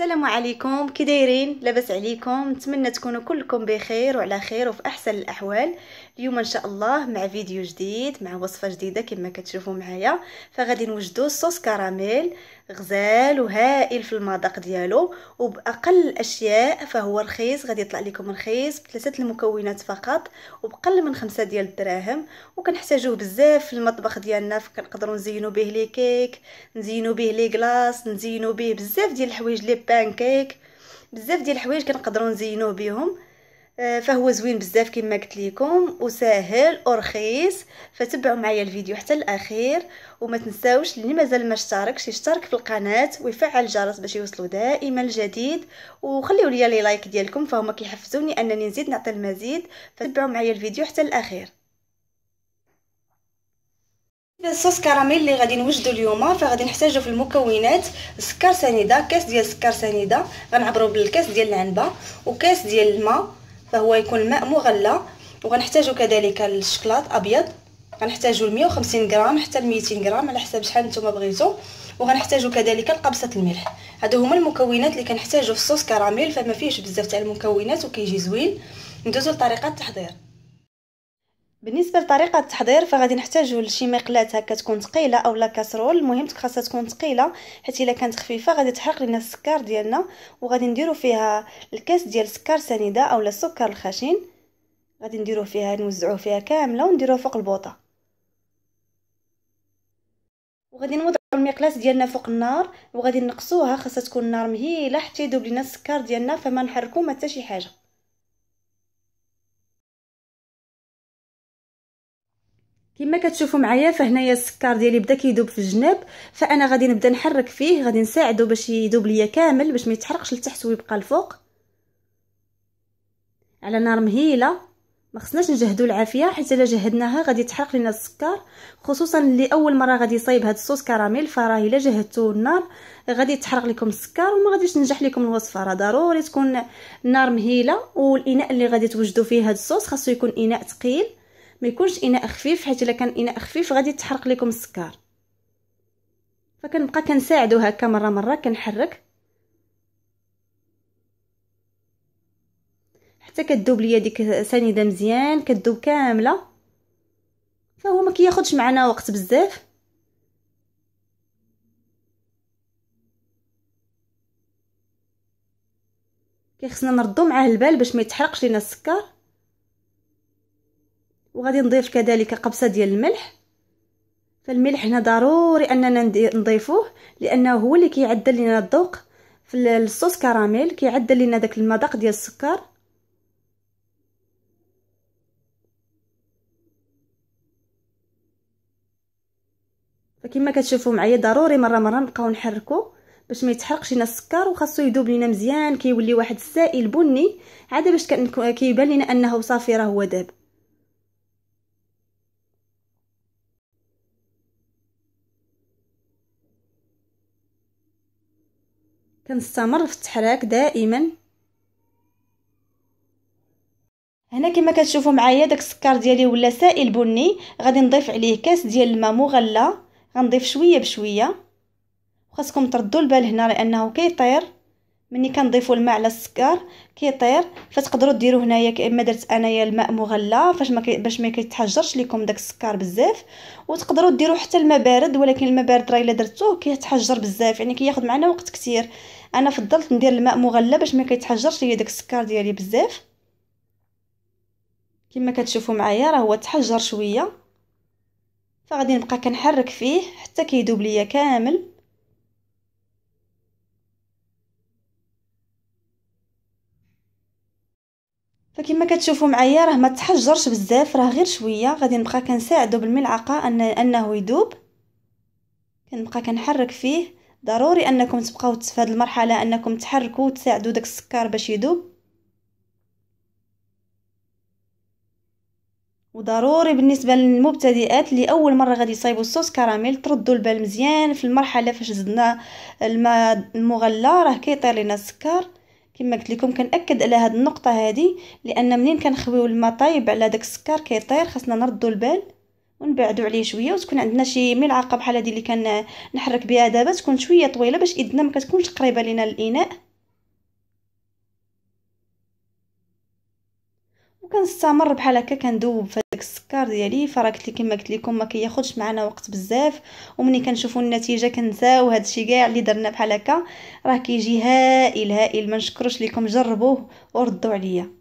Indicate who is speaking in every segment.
Speaker 1: السلام عليكم كي دايرين لاباس عليكم نتمنى تكونوا كلكم بخير وعلى خير وفي احسن الاحوال اليوم ان شاء الله مع فيديو جديد مع وصفه جديده كما كتشوفوا معايا فغادي نوجدوا صوص كراميل غزال وهائل في المذاق ديالو وباقل الاشياء فهو رخيص غادي يطلع لكم رخيص بثلاثه المكونات فقط وبقل من خمسة ديال الدراهم وكنحتاجوه بزاف في المطبخ ديالنا فكنقدروا نزينوا به لي كيك نزينوا به لي كلاص نزينوا به بزاف ديال الحوايج لي بانكيك بزاف ديال الحوايج كنقدروا نزينوه بهم آه، فهو زوين بزاف كما قلت لكم وساهل ورخيص فتبعوا معايا الفيديو حتى الاخير وما تنساوش اللي مازال ما اشتركش يشترك في القناه ويفعل الجرس باش يوصلوا دائما الجديد وخليوا لي لايك ديالكم فهما كيحفزوني انني نزيد نعطي المزيد فتبعوا معايا الفيديو حتى الاخير الصوص كراميل اللي غادي نوجدو اليوم فغادي نحتاجو في المكونات سكر سنيده كاس ديال السكر سنيده غنعبرو بالكاس ديال العنبه وكاس ديال الماء فهو يكون الماء مغلى وغنحتاجو كذلك الشكلاط ابيض غنحتاجو 150 غرام حتى 200 غرام على حسب شحال نتوما بغيتو وغنحتاجو كذلك قبصة الملح هادو هما المكونات اللي كنحتاجو في الصوص كراميل فما فيهش بزاف تاع المكونات وكيجي زوين ندوزو لطريقه التحضير بالنسبه لطريقه التحضير فغادي نحتاجو لشي مقلات هكا تكون ثقيله اولا كاسرول المهم خاصها تكون ثقيله حيت الا كانت خفيفه غادي تحرق لينا السكر ديالنا وغادي نديرو فيها الكاس ديال السكر سنيده اولا السكر الخشن غادي نديرو فيها نوزعوه فيها كامله ونديروه فوق البوطه وغادي نوضعو المقلاة ديالنا فوق النار وغادي نقصوها خاصها تكون النار مهيله حتى يذوب لينا السكر ديالنا فما نحركو ما حتى شي حاجه كما كتشوفوا معايا فهنايا السكر ديالي بدا كيدوب في الجناب فانا غادي نبدا نحرك فيه غادي نساعده باش يدوب ليا كامل باش ما يتحرقش لتحت ويبقى الفوق على نار مهيله ما خصناش نجهدوا العافيه حيت الا جهدناها غادي تحرق لنا السكر خصوصا اللي اول مره غادي يصايب هاد الصوص كراميل فراه الا جهدتو النار غادي تحرق لكم السكر وما غاديش تنجح لكم الوصفه راه ضروري تكون النار مهيله والاناء اللي غادي توجدوا فيه هاد الصوص خاصو يكون اناء ثقيل ما يكونش اناء خفيف حيت الا كان اناء خفيف غادي تحرق لكم السكر فكنبقى كنساعدو هكا مره مره كنحرك حتى كدوب ليا ديك سنيده مزيان كدوب كامله فهو ما كياخذش معنا وقت بزاف كيخصنا نردو معاه البال باش ما يتحرقش لينا السكر وغادي نضيف كذلك قبصه ديال الملح فالملح هنا ضروري اننا نضيفوه لانه هو اللي كيعدل لنا الذوق في الصوص كراميل كيعدل لنا داك المذاق ديال السكر فكما كتشوفوا معايا ضروري مره مره نبقاو نحركو باش ما يتحرقش لنا السكر وخاصو يذوب لينا مزيان كيولي واحد السائل بني عاد باش كيبان لينا انه صافي راه هو داب كنستمر في التحراك دائما هنا كما كتشوفوا معايا داك السكر ديالي ولا سائل بني غادي نضيف عليه كاس ديال الماء مغلى غنضيف شويه بشويه وخاصكم تردوا البال هنا لانه كيطير ملي كنضيفوا الماء على السكر كيطير فتقدروا ديروا هنايا كما درت انايا الماء مغلى فاش ما باش ما كيتحجرش لكم داك السكر بزاف وتقدروا ديروا حتى الماء بارد ولكن الماء بارد راه الا درتوه كيتحجر بزاف يعني كياخذ معنا وقت كثير انا فضلت ندير الماء مغلى باش ما كيتحجرش ليا داك السكر ديالي بزاف كما كتشوفوا معايا راه هو تحجر شويه فغادي نبقى كنحرك فيه حتى كيدوب ليا كامل فكما كتشوفوا معايا راه ما تحجرش بزاف راه غير شويه غادي نبقى كنساعدو بالملعقه ان انه يذوب كنبقى كنحرك فيه ضروري انكم تبقاو في هذه المرحله انكم تحركوا وتساعدوا داك السكر باش يذوب وضروري بالنسبه للمبتدئات اللي اول مره غادي يصايبوا الصوص كراميل تردوا البال مزيان في المرحله فاش زدنا الماء المغلى راه كيطير لينا السكر كما قلت لكم كنأكد على هاد النقطه هادي لان منين كنخويو الماء طايب على داك السكر كيطير خاصنا نردو البال ونبعدو عليه شويه وتكون عندنا شي ملعقه بحال هذه اللي كان نحرك بها دابا تكون شويه طويله باش ايدنا ما كتكونش قريبه لينا الإناء وكنستمر بحال هكا كندوب داك السكر ديالي فراه قلت كما قلت لكم ما كياخذش معنا وقت بزاف ومني كنشوفوا النتيجه كنساو هذا الشيء كاع اللي درنا بحال هكا راه كيجي هائل هائل ما نشكروش لكم جربوه وردوا عليا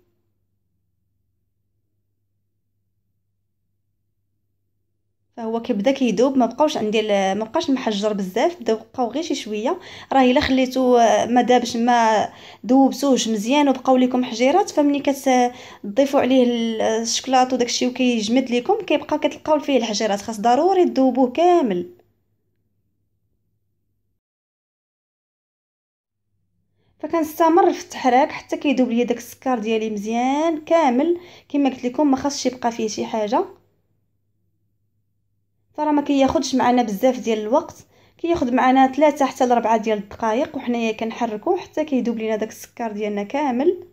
Speaker 1: هو كيبدا كيذوب ما بقاوش عندي ما بقاش محجر بزاف بداو بقاو غير شي شويه راه الا خليتو آه، ما دابش ما ذوبتوهش مزيان وبقاو لكم حجيرات فملي كتضيفوا عليه الشكلاط وداكشي وكيجمد لكم كيبقى كتلقاو فيه الحجيرات خاص ضروري تذوبوه كامل فكنستمر في التحراك حتى كيذوب ليا داك السكر ديالي مزيان كامل كما قلت لكم ما خاصش يبقى فيه شي حاجه راه ما كياخذش معنا بزاف ديال الوقت كياخد معنا ثلاثة حتى لربعة ديال الدقائق وحنايا كنحركو حتى كيذوب لينا داك السكر ديالنا كامل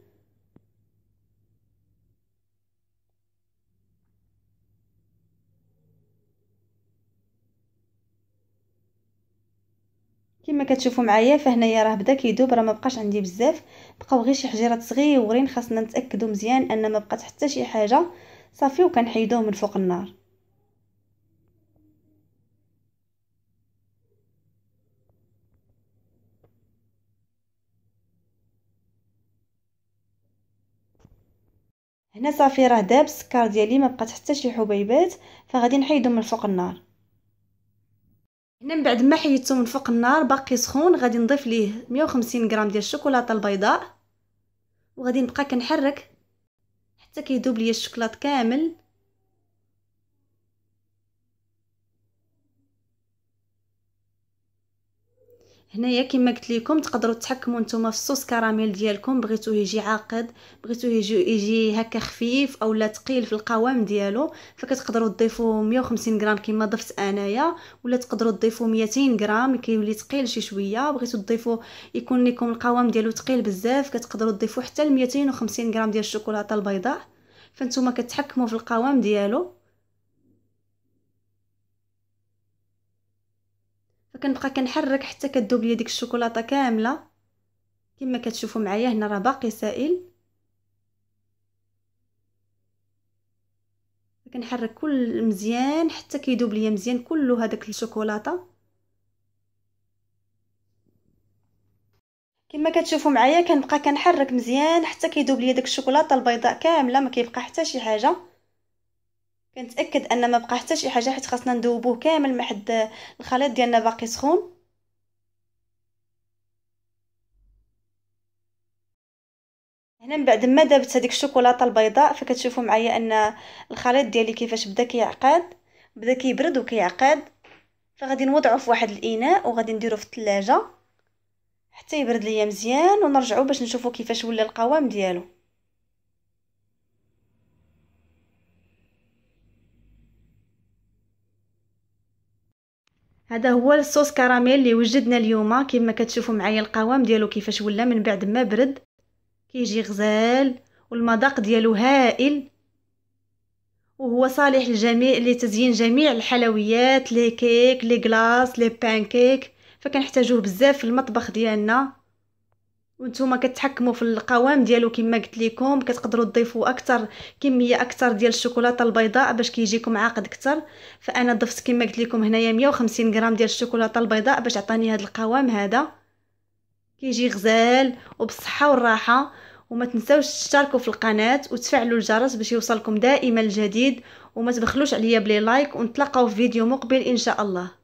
Speaker 1: كما كتشوفوا معايا فهنايا راه بدا كيذوب راه ما بقاش عندي بزاف بقاو غير شي حجرات صغيورين خاصنا نتاكدوا مزيان ان ما بقات حتى شي حاجه صافي وكنحيدوه من فوق النار هنا صافي راه داب السكر ديالي ما بقات حتى شي حبيبات فغادي نحيدو من فوق النار هنا من بعد ما حيدته من فوق النار باقي سخون غادي نضيف ليه 150 غرام ديال الشوكولاته البيضاء وغادي نبقى كنحرك حتى كيذوب ليا الشوكولاط كامل هنايا كما قلت لكم تقدروا تحكموا نتوما في الصوص كراميل ديالكم بغيتوه يجي عاقد بغيتوه يجي يجي هكا خفيف اولا ثقيل في القوام ديالو فكتقدروا تضيفوا 150 غرام كما ضفت انايا ولا تقدروا تضيفوا 200 غرام كيولي ثقيل شي شويه بغيتوا تضيفوا يكون لكم القوام ديالو ثقيل بزاف كتقدروا تضيفوا حتى ل 250 غرام ديال الشوكولاته البيضاء فانتوما كتحكموا في القوام ديالو فكنبقى كنحرك حتى كدوب ليا ديك الشوكولاته كامله كما كتشوفوا معايا هنا راه باقي سائل كنحرك كل مزيان حتى كيدوب ليا مزيان كله هذاك الشوكولاته كما كتشوفوا معايا كنبقى كنحرك مزيان حتى كيدوب ليا داك الشوكولاته البيضاء كامله ما كيبقى حتى شي حاجه كنتاكد ان ما بقى حتى شي حاجه حيت خاصنا نذوبوه كامل ما حد الخليط ديالنا باقي سخون هنا من بعد ما دابت هذيك الشوكولاته البيضاء فكتشوفوا معايا ان الخليط ديالي كيفاش بدا كيعقد بدا كيبرد وكيعقد فغادي نوضعو في واحد الاناء وغادي نديرو في الثلاجه حتى يبرد ليا مزيان ونرجعو باش نشوفو كيفاش ولا القوام ديالو هذا هو الصوص كراميل اللي وجدنا اليوم كما كتشوفوا معايا القوام ديالو كيفاش ولا من بعد ما برد كيجي غزال والمذاق ديالو هائل وهو صالح للجميع لتزيين جميع الحلويات لي كيك لي كلاص لي بانكيك فكنحتاجوه بزاف في المطبخ ديالنا وانتوما كتحكموا في القوام ديالو كما قلت لكم كتقدروا تضيفوا اكثر كميه اكثر ديال الشوكولاته البيضاء باش كيجيكم عاقد اكثر فانا ضفت كما قلت لكم هنايا 150 غرام ديال الشوكولاته البيضاء باش عطاني هذا القوام هذا كيجي غزال وبالصحه والراحه وما تنساوش تشتركوا في القناه وتفعلوا الجرس باش يوصلكم دائما الجديد وما تبخلوش عليا بلي لايك ونتلاقاو في فيديو مقبل ان شاء الله